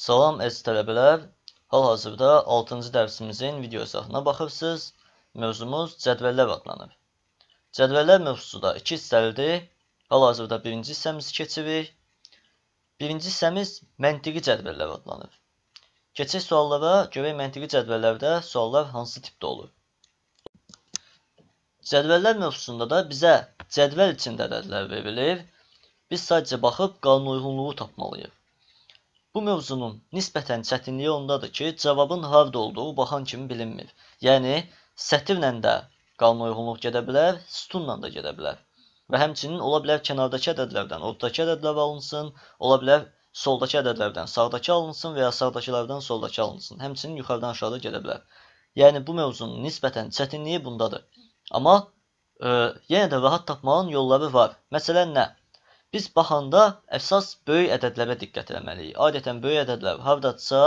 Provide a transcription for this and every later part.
Salam əziz tələbələr. Hal-hazırda 6-cı dərsimizin video sahəsinə baxırsınız. Mövzumuz cədvəllər adlanır. Cədvəllər mövzusunda 2 hissəlidir. Hal-hazırda 1-ci hissəmizi keçirik. 1-ci hissəmiz məntiqi cədvəllər adlanır. Keçək suallara, görək məntiqi cədvəllərdə suallar hansı tipdə olur. Cədvəllər mövzusunda da bizə cədvəl içində ədədlər verilir. Biz sadəcə baxıb qanunauyğunluğu tapmalıyıq. Bu mövzunun nisbətən çətinliyi ondadır ki, cavabın harda olduğu baxan kimi bilinmir. Yəni sətirlə də qanunauyğunluq gedə bilər, sütunla da gedə bilər. Və həmçinin ola bilər kənardakı ədədlərdən ortadakı ədədlər alınsın, ola bilər soldakı ədədlərdən sağdakı alınsın və ya sağdakılardan soldakı alınsın. Həmçinin yuxarıdan aşağıda gedə bilər. Yəni bu mövzunun nisbətən çətinliyi bundadır. Amma ə, e, yenə də rahat tapmağın yolları var. Məsələn nə? Biz baxanda əsas böyük ədədlərə diqqət eləməliyik. Adətən böyük ədədlər hardadsa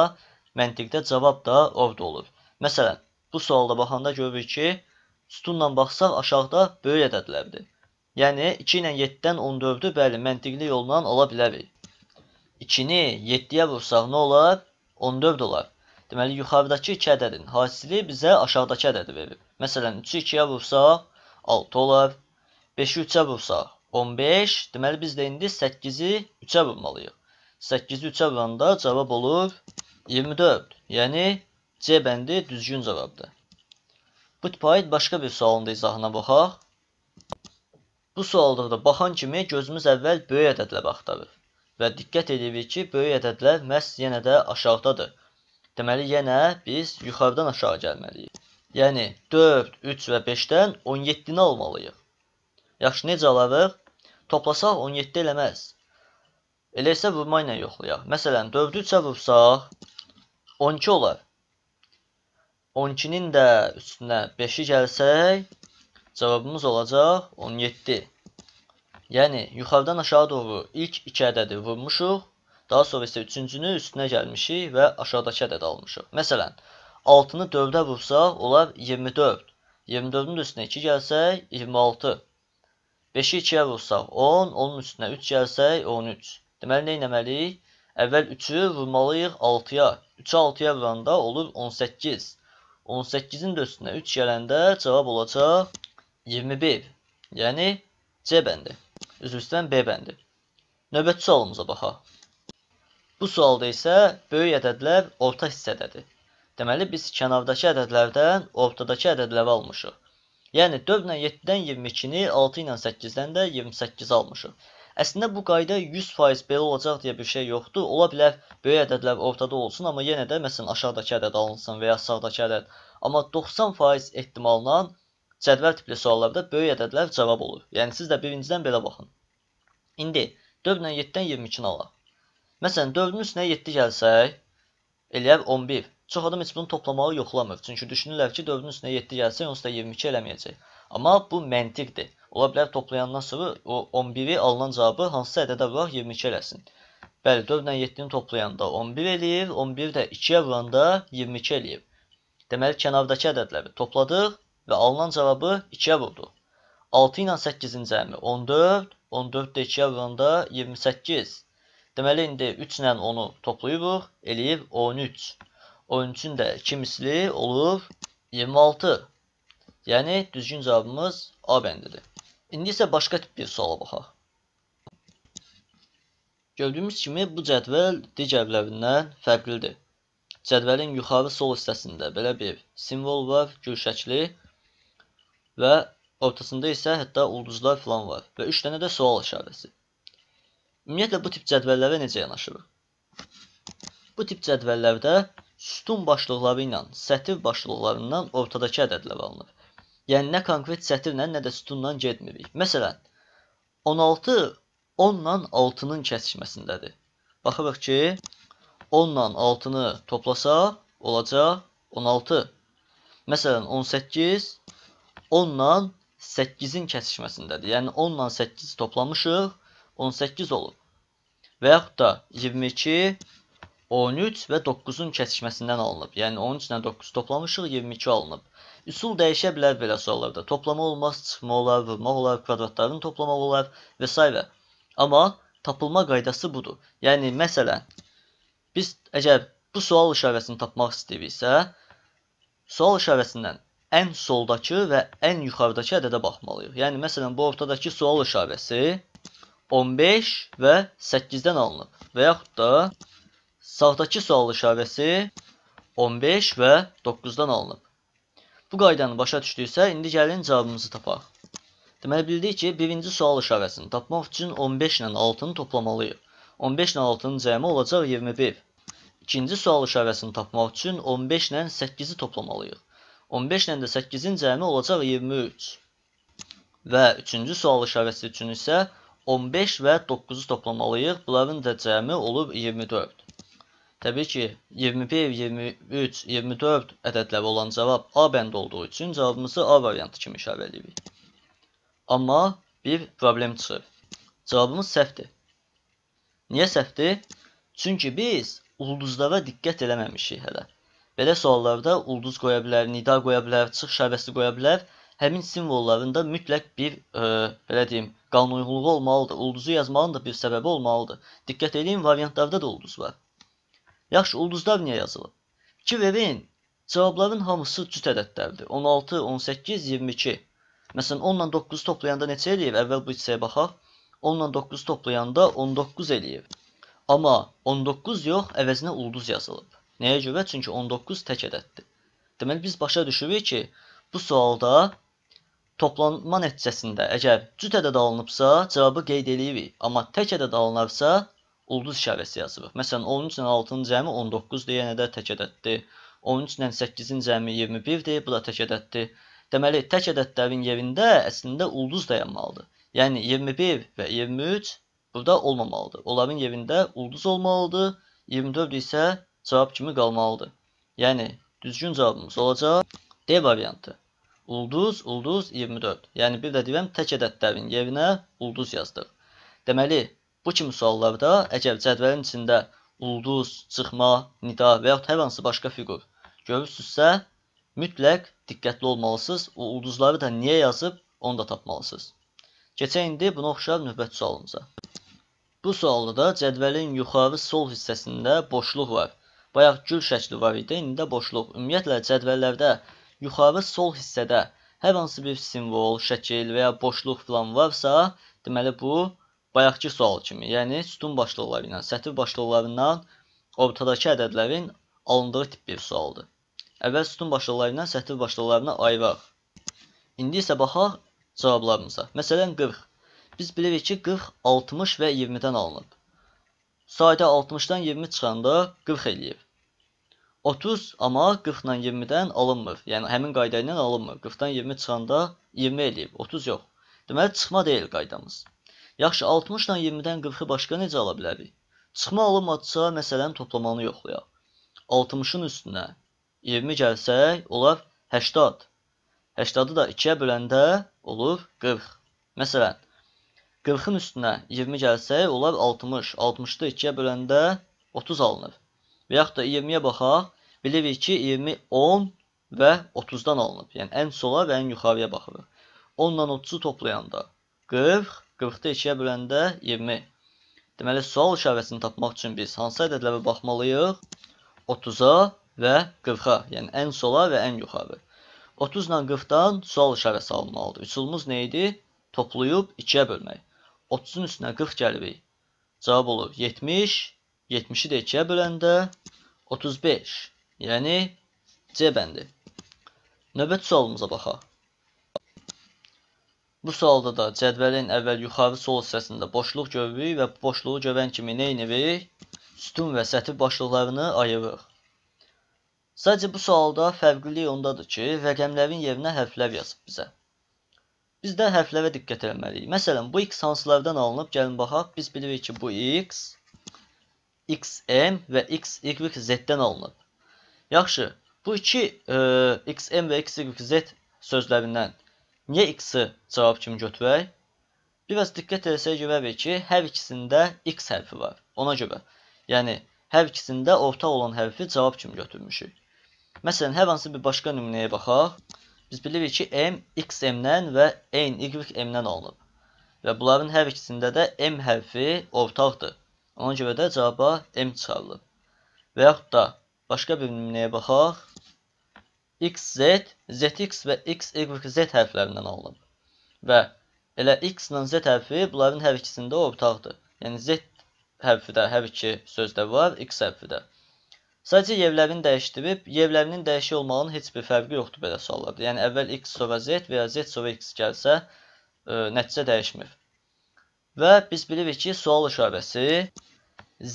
məntiqdə cavab da orada olur. Məsələn, bu sualda baxanda görürük ki, sütunla baxsaq aşağıda böyük ədədlərdir. Yəni 2 ilə 7-dən 14-ü bəli məntiqli yolla ala bilərik. 2-ni 7-yə vursaq nə olar? 14 olar. Deməli yuxarıdakı 2 ədədin hasili bizə aşağıdakı ədədi verir. Məsələn, 3-ü 2-yə vursaq 6 olar. 5-i 3-ə vursaq 15. Deməli biz də indi 8-i 3-ə vurmalıyıq. 8-i 3-ə vuranda cavab olur 24. Yəni C bəndi düzgün cavabdır. Bu tipaid başqa bir sualın da izahına baxaq. Bu sualda da baxan kimi gözümüz əvvəl böyük ədədlərə baxdırır və diqqət edirik ki, böyük ədədlər məhz yenə də aşağıdadır. Deməli, yenə biz yuxarıdan aşağı gəlməliyik. Yəni, 4, 3 və 5-dən 17-ni almalıyıq. Yaxşı, necə alarıq? Toplasaq 17 eləməz. Elə isə vurma ilə yoxlayaq. Məsələn, 4-ü 3-ə vursaq 12 olar. 12-nin də üstünə 5-i gəlsək, cavabımız olacaq 17. Yəni, yuxarıdan aşağı doğru ilk 2 ədədi vurmuşuq, daha sonra isə 3-cünü üstünə gəlmişik və aşağıdakı ədədi almışıq. Məsələn, 6-nı 4-ə vursaq, olar 24. 24-ün üstünə 2 gəlsək, 26. 5-i 2-yə vursaq 10, onun üstünə 3 gəlsək 13. Deməli, nə etməliyik? Əvvəl 3-ü vurmalıyıq 6-ya. 3-ü 6-ya vuranda olur 18. 18-in də üstünə 3 gələndə cavab olacaq 21. Yəni C bəndi. Üzr istəyirəm B bəndi. Növbəti sualımıza baxaq. Bu sualda isə böyük ədədlər orta hissədədir. Deməli biz kənardakı ədədlərdən ortadakı ədədləri almışıq. Yəni 4-lə 7-dən 22-ni, 6 ilə 8-dən də 28 almışıq. Əslində bu qayda 100% belə olacaq deyə bir şey yoxdur. Ola bilər böyük ədədlər ortada olsun, amma yenə də məsələn aşağıdakı ədəd alınsın və ya sağdakı ədəd. Amma 90% ehtimalla cədvəl tipli suallarda böyük ədədlər cavab olur. Yəni siz də birincidən belə baxın. İndi 4-lə 7-dən 22-ni alaq. Məsələn 4-ün üstünə 7 gəlsək, eləyər 11. Çox adam heç bunu toplamağı yoxlamır. Çünki düşünürlər ki, 4-ün üstünə 7 gəlsə, onsuz da 22 eləməyəcək. Amma bu məntiqdir. Ola bilər toplayandan sonra o 11-i alınan cavabı hansısa ədədə vuraq 22 eləsin. Bəli, 4 ilə 7-ni toplayanda 11 eləyir, 11 də 2-yə vuranda 22 eləyir. Deməli, kənardakı ədədləri topladıq və alınan cavabı 2-yə vurduq. 6 ilə 8-ci əmi 14, 14 də 2-yə vuranda 28. Deməli, indi 3 ilə 10-u toplayırıq, eləyir 13. Onun üçün də 2 misli olur 26. Yəni düzgün cavabımız A bəndidir. İndi isə başqa tip bir suala baxaq. Gördüyümüz kimi bu cədvəl digərlərindən fərqlidir. Cədvəlin yuxarı sol hissəsində belə bir simvol var, gül şəkli və ortasında isə hətta ulduzlar filan var və 3 dənə də sual işarəsi. Ümumiyyətlə bu tip cədvəllərə necə yanaşırıq? Bu tip cədvəllərdə sütun başlıqları ilə sətir başlıqlarından ortadakı ədədlər alınır. Yəni nə konkret sətirlə, nə də sütunla getmirik. Məsələn, 16 10 ilə 6-nın kəsişməsindədir. Baxırıq ki, 10 ilə 6-nı toplasaq olacaq 16. Məsələn, 18 10 ilə 8-in kəsişməsindədir. Yəni 10 ilə 8 toplamışıq, 18 olub. Və yaxud da 22 13 və 9-un kəsişməsindən alınıb. Yəni 13 ilə 9 toplamışıq, 22 alınıb. Üsul dəyişə bilər belə suallarda. Toplama olmaz, çıxma olar, vurmaq olar, kvadratlarını toplamaq olar və s. Amma tapılma qaydası budur. Yəni məsələn, biz əgər bu sual işarəsini tapmaq istəyiriksə, sual işarəsindən ən soldakı və ən yuxarıdakı ədədə baxmalıyıq. Yəni məsələn, bu ortadakı sual işarəsi 15 və 8-dən alınıb və yaxud da Sağdakı sual işarəsi 15 və 9-dan alınıb. Bu qaydanı başa düşdüksə, indi gəlin cavabımızı tapaq. Deməli, bildik ki, birinci sual işarəsini tapmaq üçün 15 ilə 6-nı toplamalıyıq. 15 ilə 6-nın cəmi olacaq 21. İkinci sual işarəsini tapmaq üçün 15 ilə 8-i toplamalıyıq. 15 ilə də 8-in cəmi olacaq 23. Və üçüncü sual işarəsi üçün isə 15 və 9-u toplamalıyıq. Bunların da cəmi olub 24. Təbii ki, 21, 23, 24 ədədləri olan cavab A bəndi olduğu üçün cavabımızı A variantı kimi işarə edirik. Amma bir problem çıxır. Cavabımız səhvdir. Niyə səhvdir? Çünki biz ulduzlara diqqət eləməmişik hələ. Belə suallarda ulduz qoya bilər, nida qoya bilər, çıx şəbəsi qoya bilər. Həmin simvollarında mütləq bir, ə, e, belə deyim, qanunyuqluğu olmalıdır. Ulduzu yazmağın da bir səbəbi olmalıdır. Diqqət edin, variantlarda da ulduz var. Yaxşı, ulduzlar niyə yazılıb? Fikir verin. Cavabların hamısı cüt ədədlərdir. 16, 18, 22. Məsələn, 10 ilə 9 toplayanda neçə eləyir? Əvvəl bu hissəyə baxaq. 10 ilə 9 toplayanda 19 eləyir. Amma 19 yox, əvəzinə ulduz yazılıb. Nəyə görə? Çünki 19 tək ədəddir. Deməli, biz başa düşürük ki, bu sualda toplanma nəticəsində əgər cüt ədəd alınıbsa, cavabı qeyd eləyirik. Amma tək ədəd alınarsa, ulduz işarəsi yazırıq. Məsələn, 13-lə 6-nın cəmi 19 deyənə də tək ədəddir. 13-lə 8-in cəmi 21-dir, bu da tək ədəddir. Deməli, tək ədədlərin yerində əslində ulduz dayanmalıdır. Yəni 21 və 23 burada olmamalıdır. Onların yerində ulduz olmalıdır. 24 isə cavab kimi qalmalıdır. Yəni düzgün cavabımız olacaq D variantı. Ulduz, ulduz 24. Yəni bir də deyirəm tək ədədlərin yerinə ulduz yazdıq. Deməli Bu kimi suallarda əgər cədvəlin içində ulduz, çıxma, nida və yaxud hər hansı başqa fiqur görürsünüzsə, mütləq diqqətli olmalısınız. O ulduzları da niyə yazıb, onu da tapmalısınız. Keçək indi buna oxşar növbəti sualımıza. Bu sualda da cədvəlin yuxarı sol hissəsində boşluq var. Bayaq gül şəkli var idi, indi də boşluq. Ümumiyyətlə cədvəllərdə yuxarı sol hissədə hər hansı bir simvol, şəkil və ya boşluq filan varsa, deməli bu bayaqki sual kimi, yəni sütun başlıqları ilə, sətir başlıqlarından ortadakı ədədlərin alındığı tip bir sualdır. Əvvəl sütun başlıqları ilə sətir başlıqlarını ayıraq. İndi isə baxaq cavablarımıza. Məsələn 40. Biz bilirik ki, 40 60 və 20-dən alınıb. Sadə 60-dan 20 çıxanda 40 eləyir. 30 amma 40 ilə 20-dən alınmır. Yəni həmin qayda ilə alınmır. 40-dan 20 çıxanda 20 eləyib. 30 yox. Deməli çıxma deyil qaydamız. Yaxşı, 60 ilə 20-dən 40-ı başqa necə ala bilərik? Çıxma alınmadsa, məsələn, toplamanı yoxlayaq. 60-ın üstünə 20 gəlsək, olar 80. 80-ı da 2-yə böləndə olur 40. Məsələn, 40-ın üstünə 20 gəlsək, olar 60. 60-da 2-yə böləndə 30 alınır. Və yaxud da 20-yə baxaq, bilirik ki, 20 10 və 30-dan alınıb. Yəni, ən sola və ən yuxarıya baxırıq. 10 ilə 30-u toplayanda 40, 40-da 2-yə böləndə 20. Deməli, sual işarəsini tapmaq üçün biz hansı ədədlərə baxmalıyıq? 30-a və 40-a, yəni ən sola və ən yuxarı. 30 ilə 40-dan sual işarəsi alınmalıdır. Üsulumuz nə idi? Toplayıb 2-yə bölmək. 30-un üstünə 40 gəlirik. Cavab olur 70, 70-i də 2-yə böləndə 35, yəni C bəndi. Növbət sualımıza baxaq. Bu sualda da cədvəlin əvvəl yuxarı sol hissəsində boşluq görürük və boşluğu görən kimi nə edirik? Sütun və sətir boşluqlarını ayırırıq. Sadəcə bu sualda fərqlilik ondadır ki, rəqəmlərin yerinə hərflər yazıb bizə. Biz də hərflərə diqqət etməliyik. Məsələn, bu x hansılardan alınıb? Gəlin baxaq. Biz bilirik ki, bu x, xm və xyz-dən alınıb. Yaxşı, bu iki e, xm və xyz sözlərindən Niyə x-i cavab kimi götürək? Biraz diqqət etsək görərik ki, hər ikisində x hərfi var. Ona görə, yəni hər ikisində ortaq olan hərfi cavab kimi götürmüşük. Məsələn, hər hansı bir başqa nümunəyə baxaq. Biz bilirik ki, m x m-dən və n y m-dən alınıb. Və bunların hər ikisində də m hərfi ortaqdır. Ona görə də cavaba m çıxarılıb. Və yaxud da başqa bir nümunəyə baxaq. XZ, ZX və XYZ hərflərindən alınıb. Və elə X ilə Z hərfi bunların hər ikisində ortaqdır. Yəni Z hərfi də hər iki sözdə var, X hərfi də. Sadəcə yerlərini dəyişdirib, yerlərinin dəyişik olmağının heç bir fərqi yoxdur belə suallarda. Yəni əvvəl X sonra Z və ya Z sonra X gəlsə, ə, e, nəticə dəyişmir. Və biz bilirik ki, sual işarəsi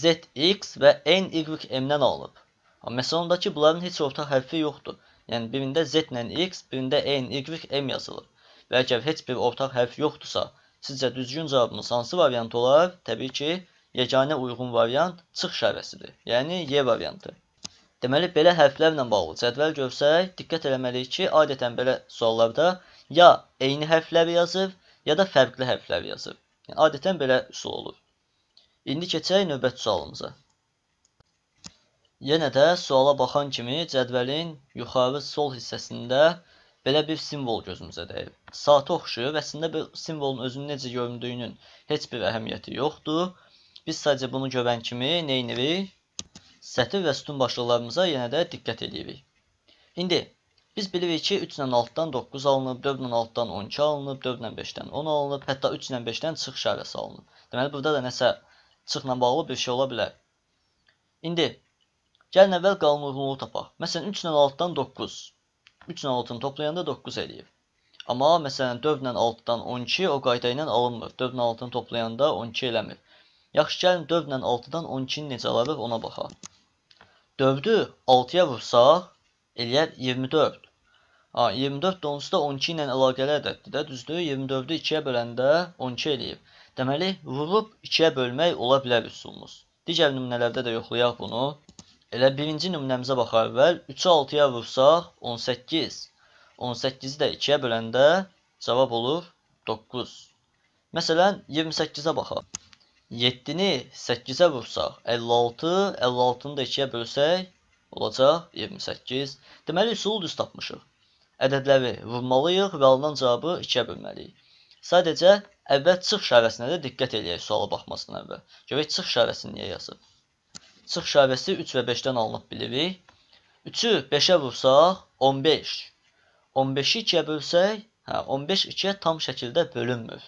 ZX və NYM-dən alınıb. Amma məsələn, ondakı bunların heç ortaq hərfi yoxdur. Yəni birində z ilə x, birində e ilə y, m yazılır. Və əgər heç bir ortaq hərf yoxdursa, sizcə düzgün cavabımız hansı variant olar? Təbii ki, yeganə uyğun variant çıx işarəsidir. Yəni y variantı. Deməli, belə hərflərlə bağlı cədvəl görsək, diqqət eləməliyik ki, adətən belə suallarda ya eyni hərfləri yazır, ya da fərqli hərflər yazır. Yəni, adətən belə üsul olur. İndi keçək növbət sualımıza. Yenə də suala baxan kimi cədvəlin yuxarı sol hissəsində belə bir simvol gözümüzə dəyib. Saata oxşayır. Əslində bu simvolun özünün necə göründüyünün heç bir əhəmiyyəti yoxdur. Biz sadəcə bunu görən kimi nə edirik? Sətir və sütun başlıqlarımıza yenə də diqqət edirik. İndi biz bilirik ki, 3 ilə 6-dan 9 alınıb, 4 ilə 6-dan 12 alınıb, 4 ilə 5-dən 10 alınıb, hətta 3 ilə 5-dən çıx işarəsi alınıb. Deməli, burada da nəsə çıxla bağlı bir şey ola bilər. İndi Gəlin əvvəl qalınlığını tapaq. Məsələn, 3 ilə 6-dan 9. 3 ilə 6-nı toplayanda 9 eləyir. Amma məsələn, 4 ilə 6-dan 12 o qayda ilə alınmır. 4 ilə 6-nı toplayanda 12 eləmir. Yaxşı, gəlin 4 ilə 6-dan 12-ni necə alırıq ona baxaq. 4-ü 6-ya vursaq eləyər 24. Ha, 24 də onsuz da 12 ilə əlaqəli ədəddir də, düzdür? 24-ü 2-yə böləndə 12 eləyib. Deməli, vurub 2-yə bölmək ola bilər üsulumuz. Digər nümunələrdə də yoxlayaq bunu. Elə birinci nümunəmizə baxaq əvvəl. 3-ü 6-ya vursaq 18. 18-i də 2-yə böləndə cavab olur 9. Məsələn, 28-ə baxaq. 7-ni 8-ə vursaq 56, 56-nı da 2-yə bölsək olacaq 28. Deməli, üsulu düz tapmışıq. Ədədləri vurmalıyıq və alınan cavabı 2-yə bölməliyik. Sadəcə, əvvəl çıx işarəsinə də diqqət eləyək suala baxmasından əvvəl. Görək çıx işarəsini niyə yazıb çıx şöbəsi 3 və 5-dən alınıb bilirik. 3-ü 5-ə vursaq 15. 15-i 2-yə bölsək, hə 15 2-yə tam şəkildə bölünmür.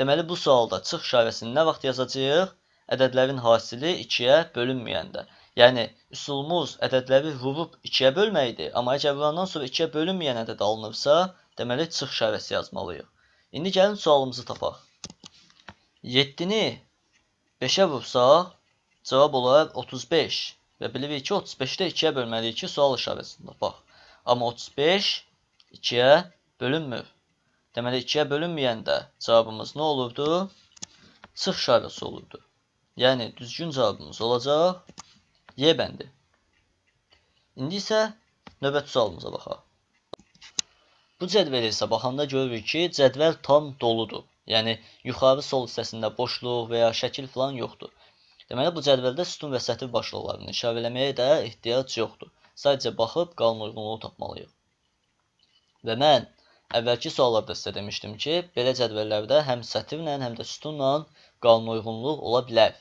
Deməli bu sualda çıx şöbəsini nə vaxt yazacağıq? Ədədlərin hasili 2-yə bölünməyəndə. Yəni üsulumuz ədədləri vurub 2-yə bölməkdir, amma əgər vurandan sonra 2-yə bölünməyən ədəd alınırsa, deməli çıx şöbəsi yazmalıyıq. İndi gəlin sualımızı tapaq. 7-ni 5-ə vursaq Cavab olar 35. Və bilirik ki, 35-də 2-yə bölməliyik ki, sual işarəsində. Bax. Amma 35 2-yə bölünmür. Deməli 2-yə bölünməyəndə cavabımız nə olurdu? Sıx işarəsi olurdu. Yəni düzgün cavabımız olacaq Y bəndi. İndi isə növbəti sualımıza baxaq. Bu cədvələ isə baxanda görürük ki, cədvəl tam doludur. Yəni yuxarı sol hissəsində boşluq və ya şəkil falan yoxdur. Deməli, bu cədvəldə sütun və sətir başlıqlarını işarə eləməyə də ehtiyac yoxdur. Sadəcə baxıb qalın uyğunluğu tapmalıyıq. Və mən əvvəlki suallarda sizə demişdim ki, belə cədvəllərdə həm sətirlə, həm də sütunla qalın uyğunluq ola bilər.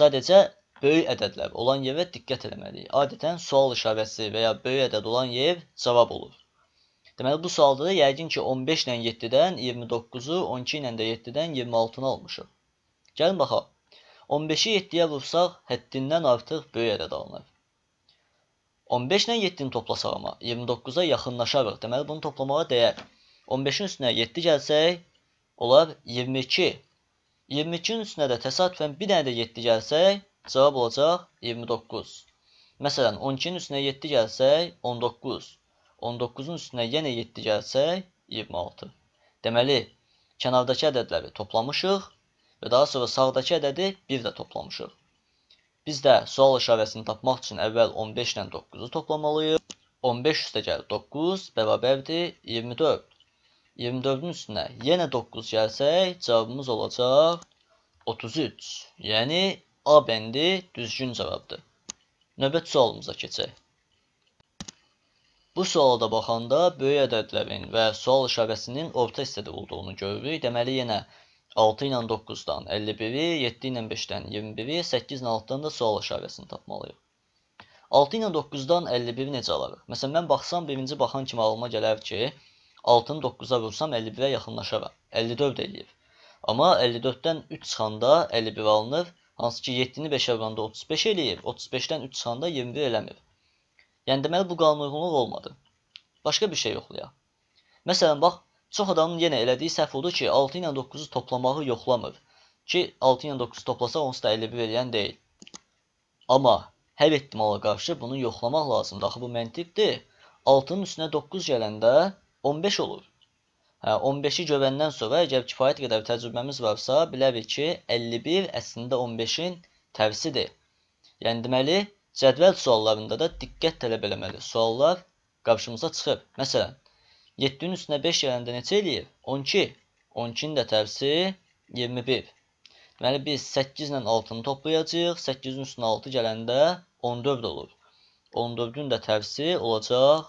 Sadəcə böyük ədədlər olan yerə diqqət eləməliyik. Adətən sual işarəsi və ya böyük ədəd olan yer cavab olur. Deməli bu sualda da yəqin ki 15 ilə 7-dən 29-u, 12 ilə də 7-dən 26-nı almışıq. Gəlin baxaq. 15-i 7-yə vursaq, həddindən artıq böyük ədəd alınır. 15 ilə 7-ni toplasaq amma 29-a yaxınlaşarıq. Deməli, bunu toplamağa dəyər. 15-in üstünə 7 gəlsək, olar 22. 22-nin üstünə də təsadüfən bir dənə də 7 gəlsək, cavab olacaq 29. Məsələn, 12-nin üstünə 7 gəlsək, 19. 19-un üstünə yenə 7 gəlsək, 26. Deməli, kənardakı ədədləri toplamışıq və daha sonra sağdakı ədədi 1 də toplamışıq. Biz də sual işarəsini tapmaq üçün əvvəl 15 ilə 9-u toplamalıyıq. 15 üstəgəl 9 bərabərdir 24. 24-ün üstünə yenə 9 gəlsək, cavabımız olacaq 33. Yəni A bəndi düzgün cavabdır. Növbət sualımıza keçək. Bu sualda baxanda böyük ədədlərin və sual işarəsinin orta hissədə olduğunu görürük. Deməli yenə 9 6 ilə 9-dan 51-i, 7 ilə 5-dən 21-i, 8 ilə 6-dan da sual işarəsini tapmalıyıq. 6 ilə 9-dan 51-i necə alarıq? Məsələn, mən baxsam, birinci baxan kimi ağlıma gələr ki, 6-nı 9-a vursam 51-ə yaxınlaşaram. 54 eləyir. Amma 54-dən 3 çıxanda 51 alınır, hansı ki 7-ni 5-ə vuranda 35 eləyir, 35-dən 3 çıxanda 21 eləmir. Yəni deməli bu qanunuyğunluq olmadı. Başqa bir şey yoxlayaq. Məsələn, bax, Çox adamın yenə elədiyi səhv odur ki, 6 ilə 9-u toplamağı yoxlamır. Ki 6 ilə 9-u toplasa onsuz da 51 eləyən deyil. Amma hər ehtimala qarşı bunu yoxlamaq lazımdır. Axı bu məntiqdir. 6-nın üstünə 9 gələndə 15 olur. Hə, 15-i görəndən sonra əgər kifayət qədər təcrübəmiz varsa, bilərik ki, 51 əslində 15-in tərsidir. Yəni deməli, cədvəl suallarında da diqqət tələb eləməli. Suallar qarşımıza çıxır. Məsələn, 7-nin üstünə 5 gələndə neçə eləyir? 12. 12-nin də tərsi 21. Deməli, biz 8 ilə 6-nı toplayacaq. 8-in üstünə 6 gələndə 14 olur. 14-ün də tərsi olacaq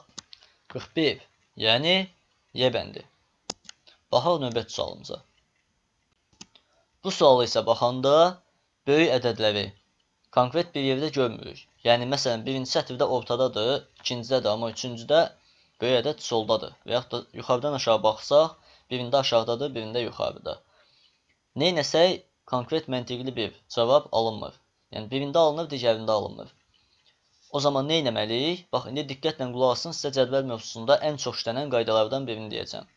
41. Yəni, Y bəndi. Baxaq növbəti sualımıza. Bu sualı isə baxanda böyük ədədləri konkret bir yerdə görmürük. Yəni, məsələn, birinci sətirdə ortadadır, ikincidə də, amma üçüncüdə böyük ədəd soldadır və yaxud da yuxarıdan aşağı baxsaq, birində aşağıdadır, birində yuxarıda. Neynəsək, konkret məntiqli bir cavab alınmır. Yəni, birində alınır, digərində alınmır. O zaman nə etməliyik? Bax, indi diqqətlə qulaq asın, sizə cədvəl mövzusunda ən çox işlənən qaydalardan birini deyəcəm.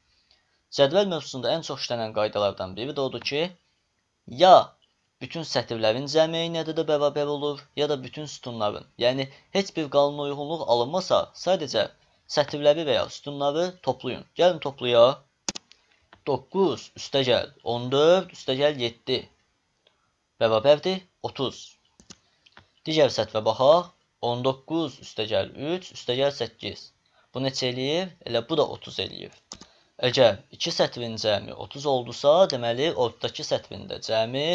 Cədvəl mövzusunda ən çox işlənən qaydalardan biri də odur ki, ya bütün sətirlərin cəmi eyni ədədə bərabər olur, ya da bütün sütunların. Yəni heç bir qanuna uyğunluq alınmasa, sadəcə sətirləri və ya sütunları toplayın. Gəlin toplayaq. 9 üstə gəl 14 üstə gəl 7 bərabərdir 30. Digər sətrə baxaq. 19 üstə gəl 3 üstə gəl 8. Bu neçə eləyir? Elə bu da 30 eləyir. Əgər 2 sətrin cəmi 30 oldusa, deməli ortadakı sətrində cəmi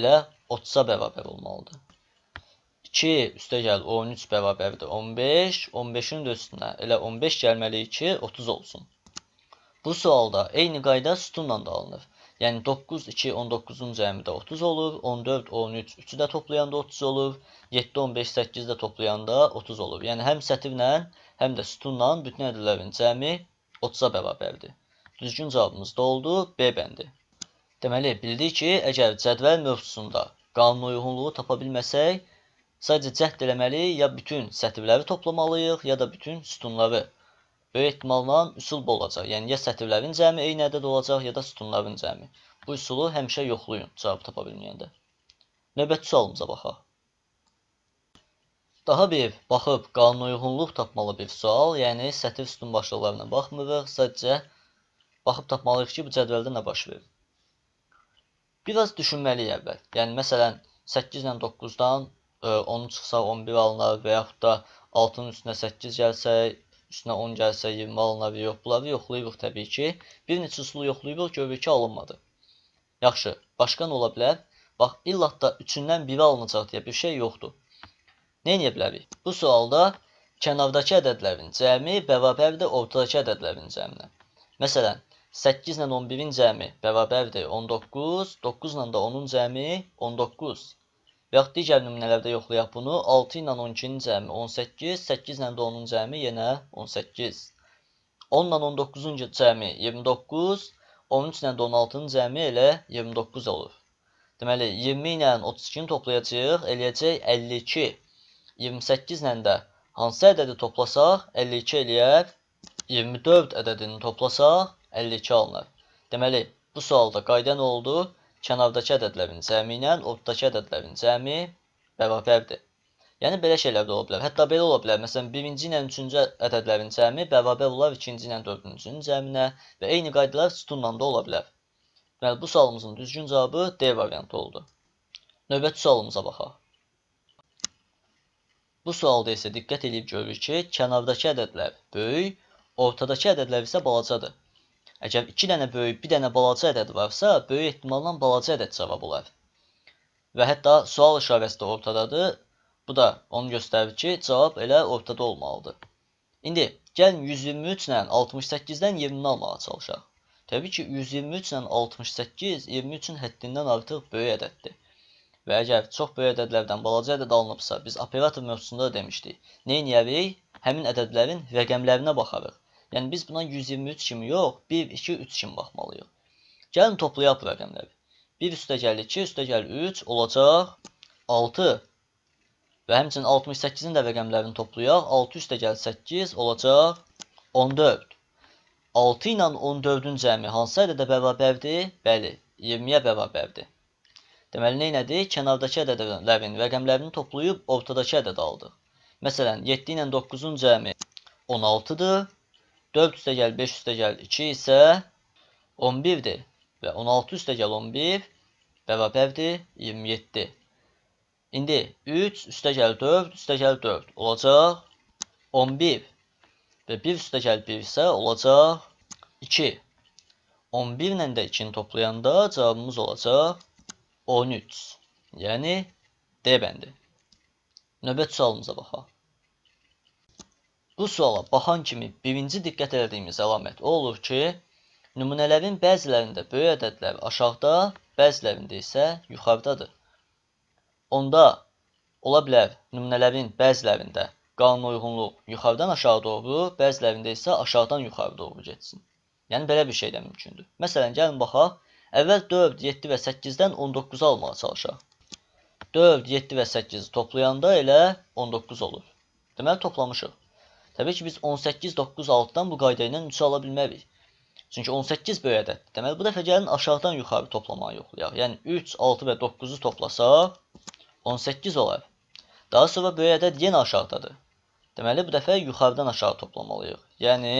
elə 30-a bərabər olmalıdır. 2 üstə gəl 13 bərabərdir 15. 15-in də üstünə elə 15 gəlməliyik ki, 30 olsun. Bu sualda eyni qayda sütunla da alınır. Yəni 9, 2, 19-un cəmidə 30 olur, 14, 13, 3-ü də toplayanda 30 olur, 7, 15, 8 də toplayanda 30 olur. Yəni həm sətirlə, həm də sütunla bütün ədədlərin cəmi 30-a bərabərdir. Düzgün cavabımız da oldu B bəndi. Deməli, bildik ki, əgər cədvəl mövzusunda qanun uyğunluğu tapa bilməsək, Sadəcə cəhd eləməliyik, ya bütün sətirləri toplamalıyıq, ya da bütün sütunları. Böyük ehtimalla üsul bu olacaq. Yəni, ya sətirlərin cəmi eyni ədəd olacaq, ya da sütunların cəmi. Bu üsulu həmişə yoxlayın cavab tapa bilməyəndə. Növbəti sualımıza baxaq. Daha bir baxıb qanunyuğunluq tapmalı bir sual, yəni sətir sütun başlıqlarına baxmırıq, sadəcə baxıb tapmalıyıq ki, bu cədvəldə nə baş verir. Biraz düşünməliyik əvvəl. Yəni, məsələn, 8 ilə 9-dan 10 çıxsa 11 alınar və yaxud da 6-nın üstünə 8 gəlsə, üstünə 10 gəlsə 20 alınar və yox. Bunları yoxlayırıq təbii ki. Bir neçə üsulu yoxlayırıq, görürük ki, alınmadı. Yaxşı, başqa nə ola bilər? Bax, illatda 3-dən 1 alınacaq deyə bir şey yoxdur. Nə edə bilərik? Bu sualda kənardakı ədədlərin cəmi bərabərdir ortadakı ədədlərin cəminə. Məsələn, 8 ilə 11-in cəmi bərabərdir 19, 9 ilə də 10-un cəmi 19. Və yaxud digər nümunələrdə yoxlayaq bunu. 6 ilə 12-nin cəmi 18, 8 ilə də 10-un cəmi yenə 18. 10 ilə 19-un cəmi 29, 13 ilə də 16-nın cəmi elə 29 olur. Deməli, 20 ilə 32-ni toplayacağıq, eləyəcək 52. 28 ilə də hansı ədədi toplasaq, 52 eləyər. 24 ədədini toplasaq, 52 alınır. Deməli, bu sualda qayda nə oldu? kənardakı ədədlərin cəmi ilə ortadakı ədədlərin cəmi bərabərdir. Yəni belə şeylər də ola bilər. Hətta belə ola bilər. Məsələn, 1-ci ilə 3-cü ədədlərin cəmi bərabər olar 2-ci ilə 4-cünün cəminə və eyni qaydalar sütunla da ola bilər. Deməli, bu sualımızın düzgün cavabı D variantı oldu. Növbəti sualımıza baxaq. Bu sualda isə diqqət edib görürük ki, kənardakı ədədlər böyük, ortadakı ədədlər isə balacadır. Əgər 2 dənə böyük, 1 dənə balaca ədəd varsa, böyük ehtimalla balaca ədəd cavab olar. Və hətta sual işarəsi də ortadadır. Bu da onu göstərir ki, cavab elə ortada olmalıdır. İndi gəlin 123 ilə 68-dən 20-ni almağa çalışaq. Təbii ki, 123 ilə 68 23-ün həddindən artıq böyük ədəddir. Və əgər çox böyük ədədlərdən balaca ədəd alınıbsa, biz operator mövzusunda demişdik. Neyniyərik? Həmin ədədlərin rəqəmlərinə baxarıq. Yəni biz buna 123 kimi yox, 1, 2, 3 kimi baxmalıyıq. Gəlin toplayaq bu rəqəmləri. 1 üstə gəlir 2, üstə gəlir 3, olacaq 6. Və həmçinin 68-in də rəqəmlərini toplayaq. 6 üstə gəlir 8, olacaq 14. 6 ilə 14-ün cəmi hansı ədədə bərabərdir? Bəli, 20-yə bərabərdir. Deməli, nə elədik? Kənardakı ədədlərin rəqəmlərini toplayıb ortadakı ədədə aldıq. Məsələn, 7 ilə 9-un cəmi 16-dır. 4 üstə gəl 5 üstə gəl 2 isə 11-dir və 16 üstə gəl 11 bərabərdir 27. İndi 3 üstə gəl 4 üstə gəl 4 olacaq 11 və 1 üstə gəl 1 isə olacaq 2. 11 ilə də 2-ni toplayanda cavabımız olacaq 13. Yəni D bəndi. Növbət sualımıza baxaq. Bu suala baxan kimi birinci diqqət etdiyimiz əlamət o olur ki, nümunələrin bəzilərində böyük ədədlər aşağıda, bəzilərində isə yuxarıdadır. Onda ola bilər nümunələrin bəzilərində qanunauyğunluq yuxarıdan aşağı doğru, bəzilərində isə aşağıdan yuxarı doğru getsin. Yəni belə bir şey də mümkündür. Məsələn, gəlin baxaq. Əvvəl 4, 7 və 8-dən 19-u almağa çalışaq. 4, 7 və 8-i toplayanda elə 19 olur. Deməli toplamışıq. Təbii ki, biz 18, 9, 6-dan bu qayda ilə 3 ala bilmərik. Çünki 18 böyük ədəddir. Deməli, bu dəfə gəlin aşağıdan yuxarı toplamanı yoxlayaq. Yəni, 3, 6 və 9-u toplasaq, 18 olar. Daha sonra böyük ədəd yenə aşağıdadır. Deməli, bu dəfə yuxarıdan aşağı toplamalıyıq. Yəni,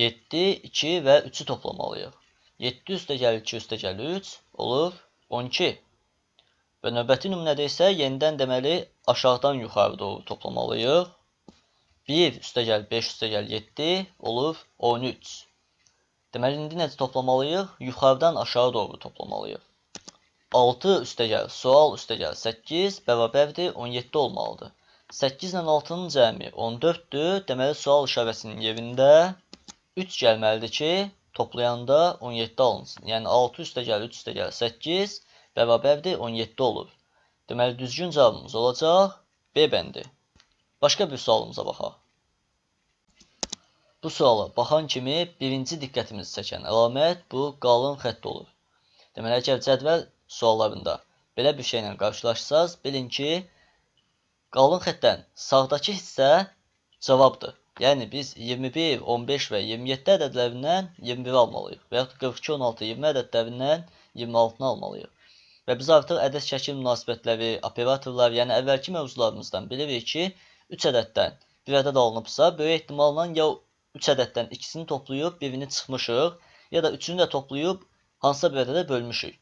7, 2 və 3-ü toplamalıyıq. 7 üstə gəlir, 2 üstə gəlir, 3 olur 12. Və növbəti nümunədə isə yenidən deməli aşağıdan yuxarı doğru toplamalıyıq. 1 üstə gəl 5 üstə gəl 7 olur 13. Deməli, indi necə toplamalıyıq? Yuxarıdan aşağı doğru toplamalıyıq. 6 üstə gəl, sual üstə gəl 8 bərabərdir 17 olmalıdır. 8 ilə 6-nın cəmi 14-dür. Deməli, sual işarəsinin yerində 3 gəlməlidir ki, toplayanda 17 alınsın. Yəni, 6 üstə gəl, 3 üstə gəl 8 bərabərdir 17 olur. Deməli, düzgün cavabımız olacaq B bəndi. Başqa bir sualımıza baxaq. Bu suala baxan kimi birinci diqqətimizi çəkən əlamət bu qalın xətt olur. Deməli, əgər cədvəl suallarında belə bir şeylə qarşılaşsaz, bilin ki, qalın xəttdən sağdakı hissə cavabdır. Yəni biz 21, 15 və 27 ədədlərindən 21 almalıyıq və yaxud 42, 16, 20 ədədlərindən 26-nı almalıyıq. Və biz artıq ədəd şəkil münasibətləri, operatorlar, yəni əvvəlki mövzularımızdan bilirik ki, 3 ədəddən bir ədəd alınıbsa, böyük ehtimalla ya 3 ədəddən ikisini toplayıb birini çıxmışıq, ya da üçünü də toplayıb hansısa bir ədədə bölmüşük.